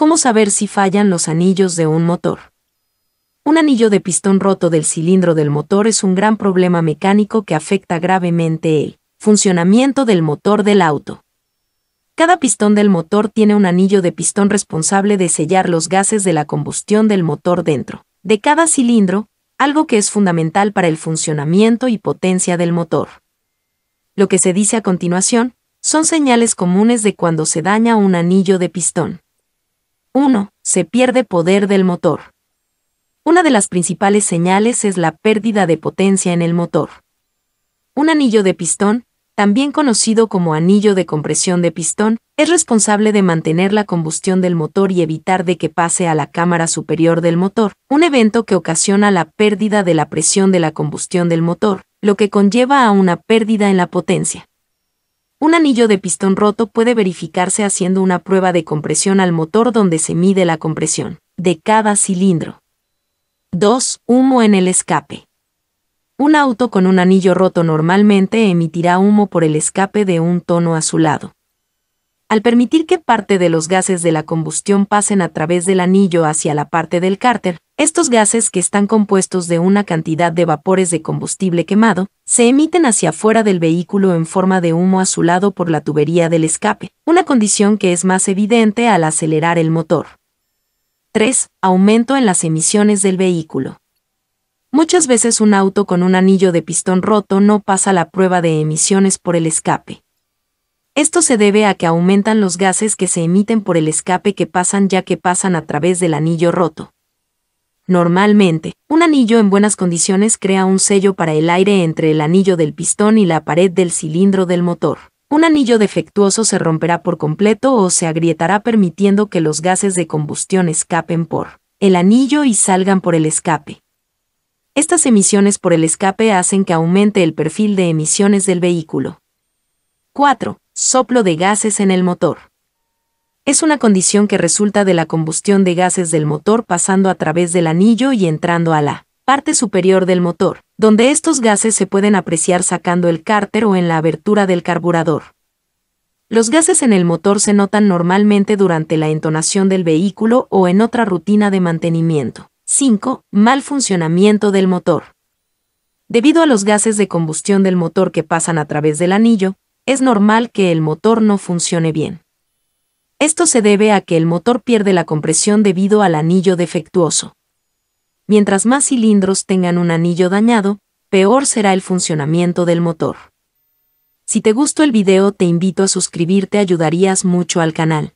¿Cómo saber si fallan los anillos de un motor? Un anillo de pistón roto del cilindro del motor es un gran problema mecánico que afecta gravemente el funcionamiento del motor del auto. Cada pistón del motor tiene un anillo de pistón responsable de sellar los gases de la combustión del motor dentro de cada cilindro, algo que es fundamental para el funcionamiento y potencia del motor. Lo que se dice a continuación son señales comunes de cuando se daña un anillo de pistón. 1. Se pierde poder del motor. Una de las principales señales es la pérdida de potencia en el motor. Un anillo de pistón, también conocido como anillo de compresión de pistón, es responsable de mantener la combustión del motor y evitar de que pase a la cámara superior del motor, un evento que ocasiona la pérdida de la presión de la combustión del motor, lo que conlleva a una pérdida en la potencia. Un anillo de pistón roto puede verificarse haciendo una prueba de compresión al motor donde se mide la compresión de cada cilindro. 2. Humo en el escape. Un auto con un anillo roto normalmente emitirá humo por el escape de un tono azulado al permitir que parte de los gases de la combustión pasen a través del anillo hacia la parte del cárter, estos gases que están compuestos de una cantidad de vapores de combustible quemado, se emiten hacia afuera del vehículo en forma de humo azulado por la tubería del escape, una condición que es más evidente al acelerar el motor. 3. Aumento en las emisiones del vehículo. Muchas veces un auto con un anillo de pistón roto no pasa la prueba de emisiones por el escape. Esto se debe a que aumentan los gases que se emiten por el escape que pasan ya que pasan a través del anillo roto. Normalmente, un anillo en buenas condiciones crea un sello para el aire entre el anillo del pistón y la pared del cilindro del motor. Un anillo defectuoso se romperá por completo o se agrietará permitiendo que los gases de combustión escapen por el anillo y salgan por el escape. Estas emisiones por el escape hacen que aumente el perfil de emisiones del vehículo. 4 soplo de gases en el motor. Es una condición que resulta de la combustión de gases del motor pasando a través del anillo y entrando a la parte superior del motor, donde estos gases se pueden apreciar sacando el cárter o en la abertura del carburador. Los gases en el motor se notan normalmente durante la entonación del vehículo o en otra rutina de mantenimiento. 5. Mal funcionamiento del motor. Debido a los gases de combustión del motor que pasan a través del anillo, es normal que el motor no funcione bien. Esto se debe a que el motor pierde la compresión debido al anillo defectuoso. Mientras más cilindros tengan un anillo dañado, peor será el funcionamiento del motor. Si te gustó el video te invito a suscribirte ayudarías mucho al canal.